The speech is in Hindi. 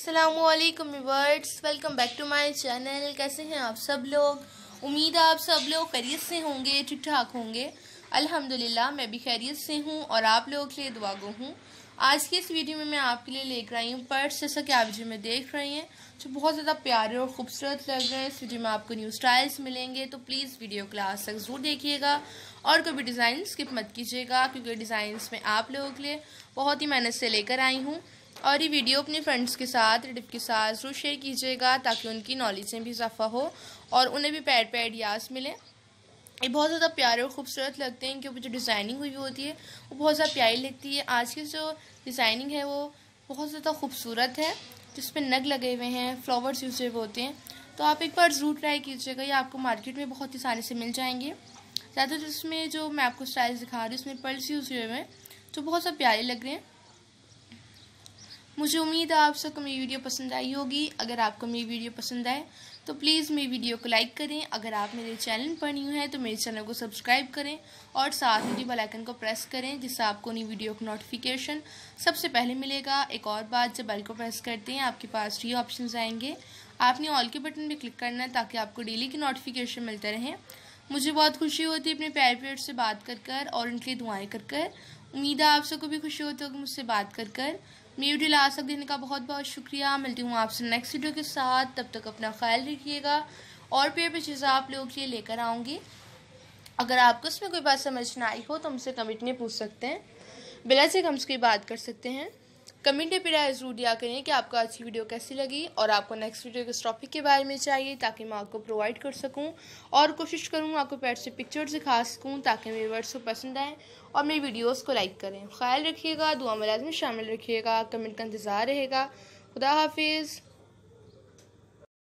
असलकम वर्ड्स welcome back to my channel कैसे हैं आप सब लोग उम्मीद है आप सब लोग खैरियत से होंगे ठीक ठाक होंगे अल्हम्दुलिल्लाह मैं भी खैरियत से हूँ और आप लोगों के लिए गो हूँ आज की इस वीडियो में मैं आपके लिए लेकर आई हूँ पर्स जैसा कि आप जी में देख रही हैं जो बहुत ज़्यादा प्यारे और खूबसूरत लग रहे हैं इस वीडियो में आपको न्यू स्टाइल्स मिलेंगे तो प्लीज़ वीडियो क्लास तक ज़रूर देखिएगा और कोई भी डिज़ाइन स्किप मत कीजिएगा क्योंकि डिज़ाइंस में आप लोगों के लिए बहुत ही मेहनत से लेकर आई हूँ और ये वीडियो अपने फ्रेंड्स के साथ रिटिव के साथ जरूर शेयर कीजिएगा ताकि उनकी नॉलेज में भी इजाफा हो और उन्हें भी पैर पे आइडियाज़ मिले ये बहुत ज़्यादा प्यारे और खूबसूरत लगते हैं क्योंकि जो डिज़ाइनिंग हुई होती है वो बहुत ज़्यादा प्यारी लगती है आज की जो डिज़ाइनिंग है वो बहुत ज़्यादा खूबसूरत है जिसमें नग लगे हुए हैं फ्लावर्स यूज हुए होते हैं तो आप एक बार ज़रूर ट्राई कीजिएगा ये आपको मार्केट में बहुत आसानी से मिल जाएंगे ज़्यादातर जिसमें जो मैं आपको स्टाइल दिखा रही हूँ उसमें पर्ल्स यूज़ हुए हुए हैं जो बहुत ज़्यादा प्यारे लग रहे हैं मुझे उम्मीद है आप सबको मेरी वीडियो पसंद आई होगी अगर आपको मेरी वीडियो पसंद आए तो प्लीज़ मेरी वीडियो को लाइक करें अगर आप मेरे चैनल पर न्यू हैं तो मेरे चैनल को सब्सक्राइब करें और साथ ही बेल आइकन को प्रेस करें जिससे आपको नई वीडियो का नोटिफिकेशन सबसे पहले मिलेगा एक और बात जब बेल को प्रेस करते हैं आपके पास थ्री ऑप्शन आएंगे आपने ऑल के बटन पर क्लिक करना है ताकि आपको डेली की नोटिफिकेशन मिलते रहें मुझे बहुत खुशी होती है अपने प्यार से बात कर कर और उनके लिए कर कर उम्मीद है आप सबको भी खुशी होती होगी मुझसे बात कर कर मेरी वीडियो ला सक देने का बहुत बहुत शुक्रिया मिलती हूँ आपसे नेक्स्ट वीडियो के साथ तब तक अपना ख्याल रखिएगा और पेड़ पर चीज़ें आप लोगों के लिए लेकर आऊँगी अगर आपको उसमें कोई बात समझ ना आई हो तो हमसे कमेंट में पूछ सकते हैं बिला से हम उसकी बात कर सकते हैं कमेंट पर राय जरूर दिया करें कि आपको आज की वीडियो कैसी लगी और आपको नेक्स्ट वीडियो किस टॉपिक के बारे में चाहिए ताकि मैं आपको प्रोवाइड कर सकूं और कोशिश करूं आपको पैर से पिक्चर्स दिखा सकूं ताकि मेरे वर्ड्स को पसंद आएँ और मेरी वीडियोस को लाइक करें ख्याल रखिएगा दुआ में शामिल रखिएगा कमेंट का इंतज़ार रहेगा खुदा हाफिज़